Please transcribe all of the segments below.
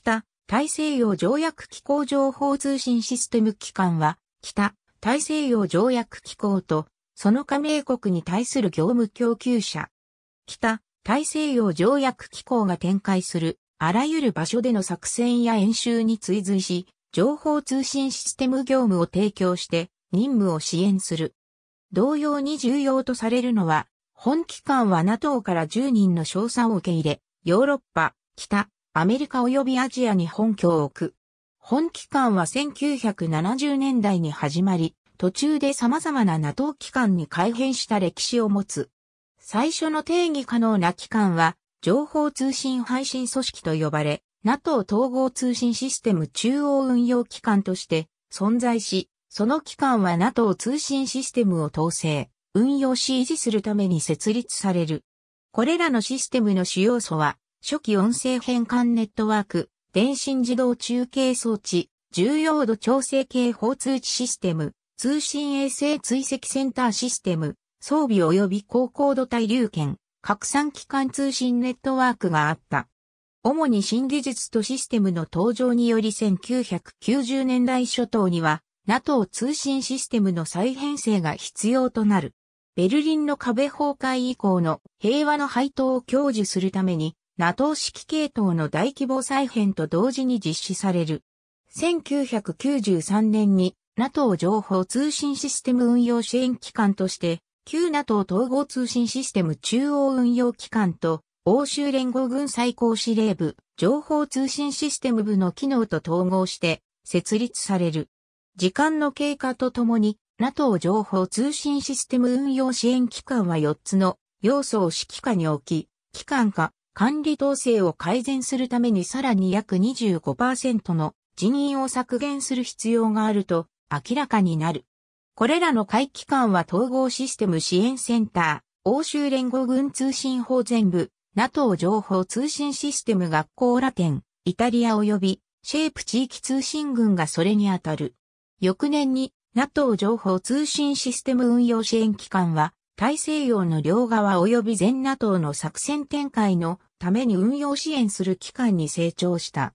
北、大西洋条約機構情報通信システム機関は、北、大西洋条約機構と、その加盟国に対する業務供給者。北、大西洋条約機構が展開する、あらゆる場所での作戦や演習に追随し、情報通信システム業務を提供して、任務を支援する。同様に重要とされるのは、本機関は NATO から10人の賞賛を受け入れ、ヨーロッパ、北、アメリカ及びアジアに本拠を置く。本機関は1970年代に始まり、途中で様々な NATO 機関に改変した歴史を持つ。最初の定義可能な機関は、情報通信配信組織と呼ばれ、NATO 統合通信システム中央運用機関として存在し、その機関は NATO 通信システムを統制、運用し維持するために設立される。これらのシステムの主要素は、初期音声変換ネットワーク、電信自動中継装置、重要度調整警報通知システム、通信衛星追跡センターシステム、装備及び高高度対流圏、拡散機関通信ネットワークがあった。主に新技術とシステムの登場により1990年代初頭には NATO 通信システムの再編成が必要となる。ベルリンの壁崩壊以降の平和の配当を享受するために NATO 式系統の大規模再編と同時に実施される。1993年に NATO 情報通信システム運用支援機関として、旧 NATO 統合通信システム中央運用機関と、欧州連合軍最高司令部、情報通信システム部の機能と統合して設立される。時間の経過とともに、NATO 情報通信システム運用支援機関は4つの要素を指揮下に置き、機関化、管理統制を改善するためにさらに約25%の人員を削減する必要があると明らかになる。これらの会機関は統合システム支援センター、欧州連合軍通信法全部、NATO 情報通信システム学校ラテン、イタリア及び、シェープ地域通信群がそれにあたる。翌年に NATO 情報通信システム運用支援機関は、大西洋の両側及び全 NATO の作戦展開のために運用支援する機関に成長した。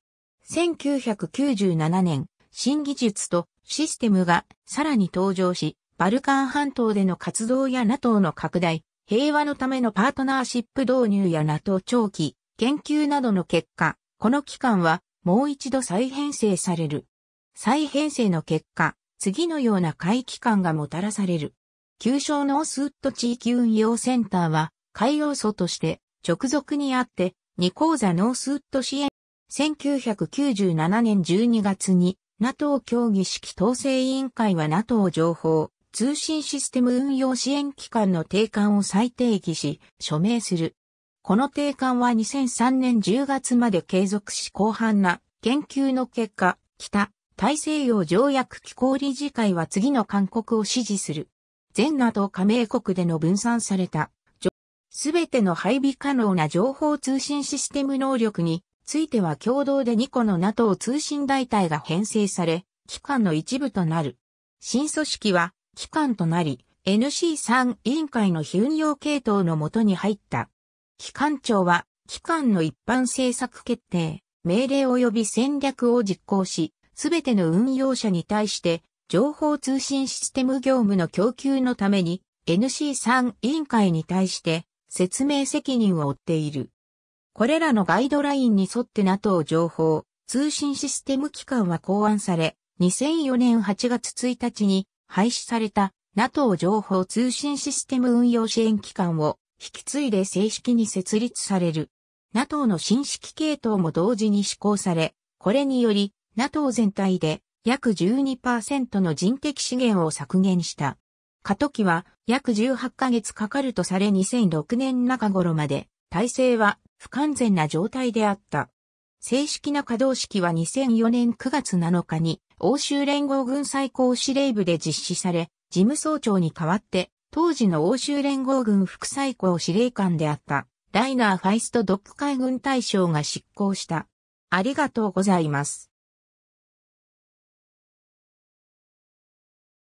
1997年、新技術とシステムがさらに登場し、バルカン半島での活動や NATO の拡大、平和のためのパートナーシップ導入や NATO 長期、研究などの結果、この機関はもう一度再編成される。再編成の結果、次のような海機関がもたらされる。旧称のスウッド地域運用センターは、海洋素として直属にあって、二講座ノースウッド支援。1997年12月に NATO 協議式統制委員会は NATO 情報通信システム運用支援機関の定款を再定義し、署名する。この定款は2003年10月まで継続し広範な研究の結果、北大西洋条約機構理事会は次の勧告を支持する。全 NATO 加盟国での分散されたすべての配備可能な情報通信システム能力については共同で2個の NATO 通信大隊が編成され、機関の一部となる。新組織は機関となり、NC3 委員会の運用系統のもとに入った。機関長は、機関の一般政策決定、命令及び戦略を実行し、すべての運用者に対して、情報通信システム業務の供給のために、NC3 委員会に対して、説明責任を負っている。これらのガイドラインに沿って NATO 情報通信システム機関は考案され、2004年8月1日に廃止された NATO 情報通信システム運用支援機関を引き継いで正式に設立される。NATO の新式系統も同時に施行され、これにより NATO 全体で約12%の人的資源を削減した。過渡期は約18ヶ月かかるとされ2006年中頃まで体制は不完全な状態であった。正式な稼働式は2004年9月7日に欧州連合軍最高司令部で実施され、事務総長に代わって当時の欧州連合軍副最高司令官であったライナー・ファイスト・ドック海軍大将が執行した。ありがとうございます。